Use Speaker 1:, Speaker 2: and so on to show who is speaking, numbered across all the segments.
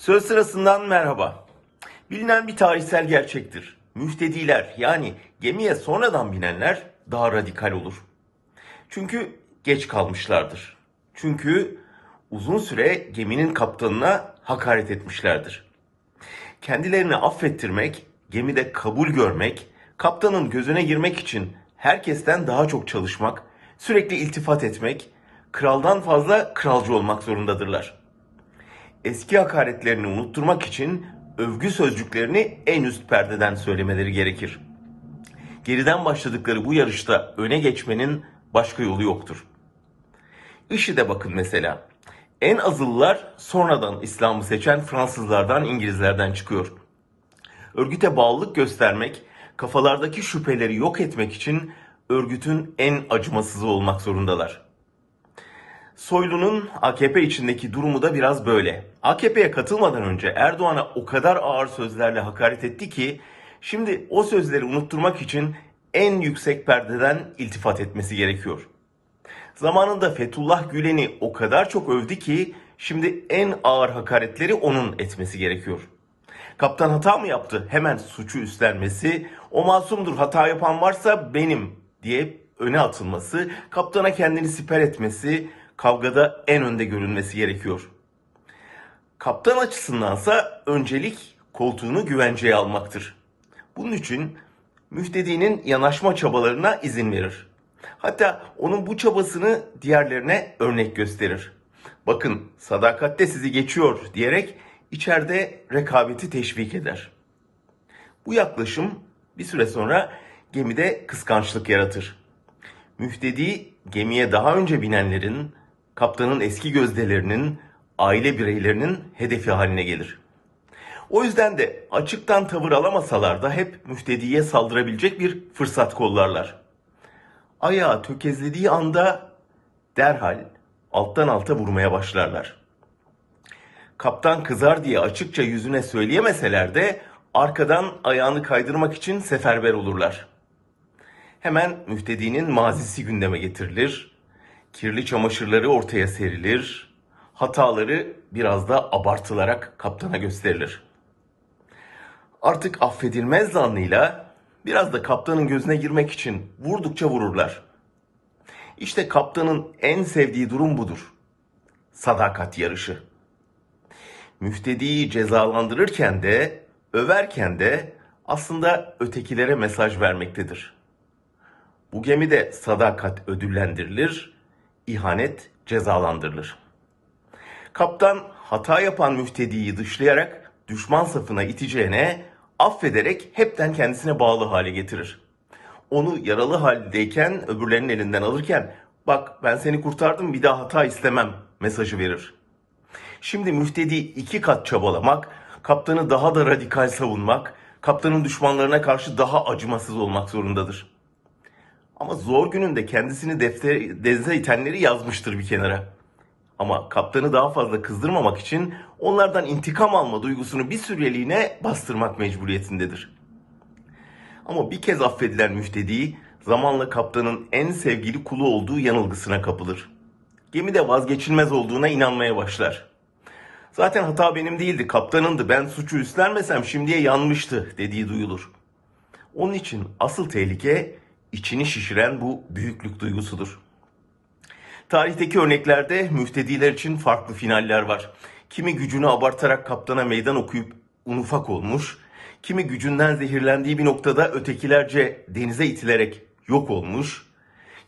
Speaker 1: Söz sırasından merhaba. Bilinen bir tarihsel gerçektir. Müftediler yani gemiye sonradan binenler daha radikal olur. Çünkü geç kalmışlardır. Çünkü uzun süre geminin kaptanına hakaret etmişlerdir. Kendilerini affettirmek, gemide kabul görmek, kaptanın gözüne girmek için herkesten daha çok çalışmak, sürekli iltifat etmek, kraldan fazla kralcı olmak zorundadırlar.'' eski hakaretlerini unutturmak için övgü sözcüklerini en üst perdeden söylemeleri gerekir. Geriden başladıkları bu yarışta öne geçmenin başka yolu yoktur. İşi de bakın mesela. En azıllar sonradan İslam'ı seçen Fransızlardan, İngilizlerden çıkıyor. Örgüte bağlılık göstermek, kafalardaki şüpheleri yok etmek için örgütün en acımasızı olmak zorundalar. Soylu'nun AKP içindeki durumu da biraz böyle. AKP'ye katılmadan önce Erdoğan'a o kadar ağır sözlerle hakaret etti ki şimdi o sözleri unutturmak için en yüksek perdeden iltifat etmesi gerekiyor. Zamanında Fethullah Gülen'i o kadar çok övdü ki şimdi en ağır hakaretleri onun etmesi gerekiyor. Kaptan hata mı yaptı? Hemen suçu üstlenmesi, o masumdur hata yapan varsa benim diye öne atılması, kaptana kendini siper etmesi, kavgada en önde görünmesi gerekiyor. Kaptan açısındansa öncelik koltuğunu güvenceye almaktır. Bunun için müftedinin yanaşma çabalarına izin verir. Hatta onun bu çabasını diğerlerine örnek gösterir. Bakın sadakatte sizi geçiyor diyerek içeride rekabeti teşvik eder. Bu yaklaşım bir süre sonra gemide kıskançlık yaratır. Müftedi gemiye daha önce binenlerin kaptanın eski gözdelerinin, aile bireylerinin hedefi haline gelir. O yüzden de açıktan tavır alamasalar da hep müftediye saldırabilecek bir fırsat kollarlar. Ayağı tökezlediği anda derhal alttan alta vurmaya başlarlar. Kaptan kızar diye açıkça yüzüne söyleyemeseler de arkadan ayağını kaydırmak için seferber olurlar. Hemen müftedinin mazisi gündeme getirilir kirli çamaşırları ortaya serilir, hataları biraz da abartılarak kaptana gösterilir. Artık affedilmez zannıyla biraz da kaptanın gözüne girmek için vurdukça vururlar. İşte kaptanın en sevdiği durum budur. Sadakat yarışı. Müftediyi cezalandırırken de, överken de aslında ötekilere mesaj vermektedir. Bu gemide sadakat ödüllendirilir, ihanet cezalandırılır. Kaptan hata yapan müftediyi dışlayarak düşman safına iteceğine affederek hepten kendisine bağlı hale getirir. Onu yaralı haldeyken öbürlerinin elinden alırken bak ben seni kurtardım bir daha hata istemem mesajı verir. Şimdi müftedi iki kat çabalamak, kaptanı daha da radikal savunmak, kaptanın düşmanlarına karşı daha acımasız olmak zorundadır. Ama zor gününde kendisini defter, denize itenleri yazmıştır bir kenara. Ama kaptanı daha fazla kızdırmamak için onlardan intikam alma duygusunu bir süreliğine bastırmak mecburiyetindedir. Ama bir kez affedilen müftedi zamanla kaptanın en sevgili kulu olduğu yanılgısına kapılır. Gemi de vazgeçilmez olduğuna inanmaya başlar. Zaten hata benim değildi, kaptanındı. Ben suçu üstlenmesem şimdiye yanmıştı dediği duyulur. Onun için asıl tehlike içini şişiren bu büyüklük duygusudur. Tarihteki örneklerde müftediler için farklı finaller var. Kimi gücünü abartarak kaptana meydan okuyup unufak olmuş, kimi gücünden zehirlendiği bir noktada ötekilerce denize itilerek yok olmuş,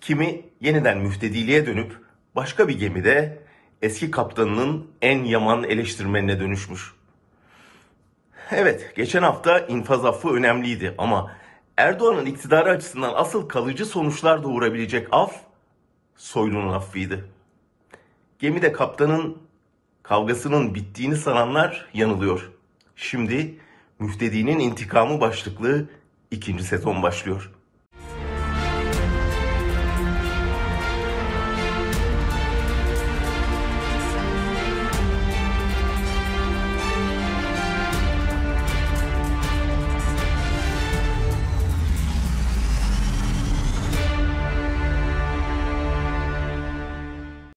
Speaker 1: kimi yeniden müftediliğe dönüp başka bir gemide eski kaptanının en yaman eleştirmenine dönüşmüş. Evet, geçen hafta infaz affı önemliydi ama Erdoğan'ın iktidarı açısından asıl kalıcı sonuçlar doğurabilecek af Soylu'nun affıydı. Gemide kaptanın kavgasının bittiğini sananlar yanılıyor. Şimdi müftediğinin intikamı başlıklı ikinci sezon başlıyor.